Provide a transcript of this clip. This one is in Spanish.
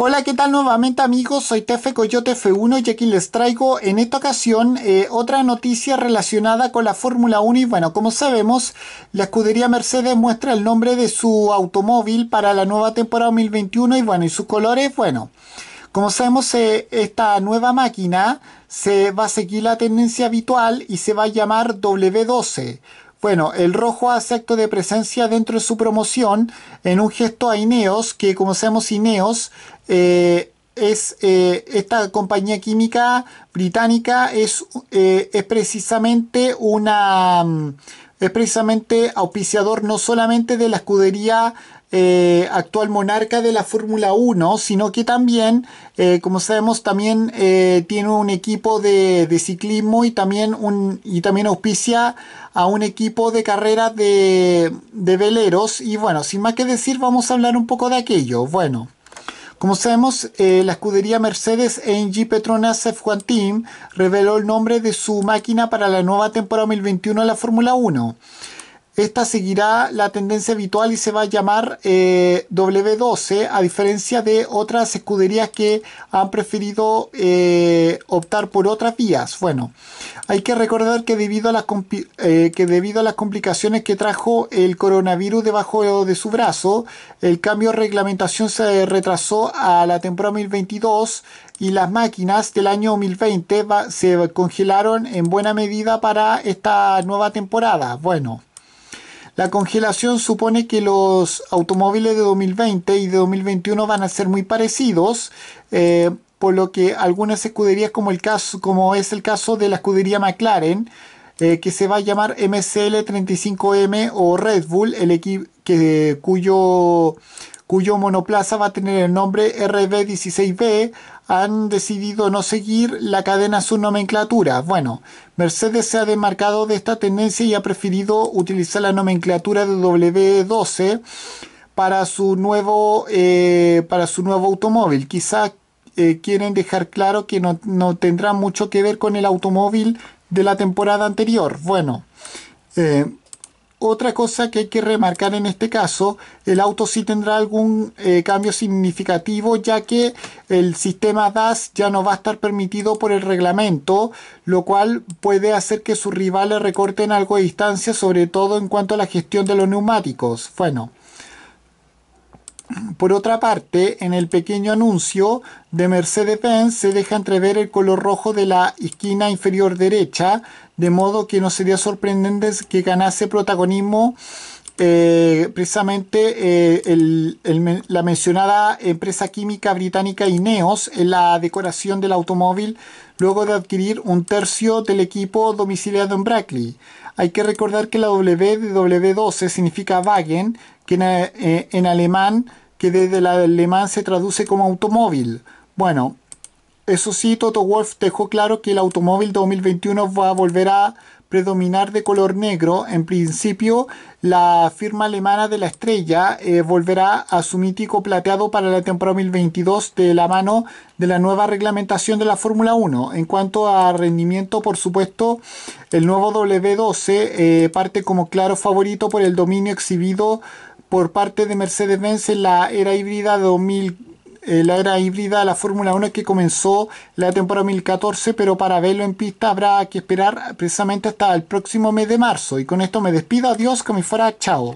Hola, ¿qué tal nuevamente amigos? Soy Tefe Coyote F1 y aquí les traigo en esta ocasión eh, otra noticia relacionada con la Fórmula 1 y bueno, como sabemos, la escudería Mercedes muestra el nombre de su automóvil para la nueva temporada 2021 y bueno, y sus colores, bueno, como sabemos, eh, esta nueva máquina se va a seguir la tendencia habitual y se va a llamar W12. Bueno, el rojo hace acto de presencia dentro de su promoción en un gesto a Ineos, que como sabemos Ineos eh, es eh, esta compañía química británica, es, eh, es precisamente una... Mm, es precisamente auspiciador no solamente de la escudería eh, actual monarca de la Fórmula 1, sino que también, eh, como sabemos, también eh, tiene un equipo de, ciclismo y también, un, y también auspicia a un equipo de carrera de, veleros. Y bueno, sin más que decir, vamos a hablar un poco de aquello. Bueno. Como sabemos, la escudería Mercedes AMG Petronas F1 Team reveló el nombre de su máquina para la nueva temporada 2021 de la Fórmula 1. Esta seguirá la tendencia habitual y se va a llamar eh, W12, a diferencia de otras escuderías que han preferido eh, optar por otras vías. Bueno, hay que recordar eh, que debido, a las complicaciones que trajo el coronavirus debajo de su brazo, el cambio de reglamentación se retrasó a la temporada 2022 y las máquinas del año 2020 se congelaron en buena medida para esta nueva temporada. Bueno. La congelación supone que los automóviles de 2020 y de 2021 van a ser muy parecidos. Eh, por lo que algunas escuderías como, el caso, como es el caso de la escudería McLaren, eh, que se va a llamar MCL35M o Red Bull, el equipo cuyo cuyo monoplaza va a tener el nombre RB16B, han decidido no seguir la cadena su nomenclatura. Bueno, Mercedes se ha demarcado de esta tendencia y ha preferido utilizar la nomenclatura de W12 para su nuevo, eh, para su nuevo automóvil. Quizá eh, quieren dejar claro que no, no, tendrá mucho que ver con el automóvil de la temporada anterior. Bueno, eh, otra cosa que hay que remarcar en este caso, el auto sí tendrá algún eh, cambio significativo ya que el sistema DAS ya no va a estar permitido por el reglamento, lo cual puede hacer que sus rivales recorten algo de distancia, sobre todo en cuanto a la gestión de los neumáticos. Bueno, por otra parte, en el pequeño anuncio de Mercedes-Benz se deja entrever el color rojo de la esquina inferior derecha, de modo que no sería sorprendente que ganase protagonismo eh, precisamente eh, la mencionada empresa química británica Ineos en la decoración del automóvil luego de adquirir un tercio del equipo domiciliado en Brackley. Hay que recordar que la W de W12 significa Wagen, que en, eh, en alemán, que desde el alemán se traduce como automóvil. Bueno, eso sí, Toto Wolf dejó claro que el automóvil 2021 va a volver a predominar de color negro. En principio, la firma alemana de la estrella eh, volverá a su mítico plateado para la temporada 2022 de la mano de la nueva reglamentación de la Fórmula 1. En cuanto a rendimiento, por supuesto, el nuevo W12 eh, parte como claro favorito por el dominio exhibido por parte de Mercedes-Benz en la era híbrida de 2000 eh, la era híbrida, la Fórmula 1 que comenzó la temporada 2014, pero para verlo en pista habrá que esperar precisamente hasta el próximo mes de marzo. Y con esto me despido, adiós, que me fuera, chao.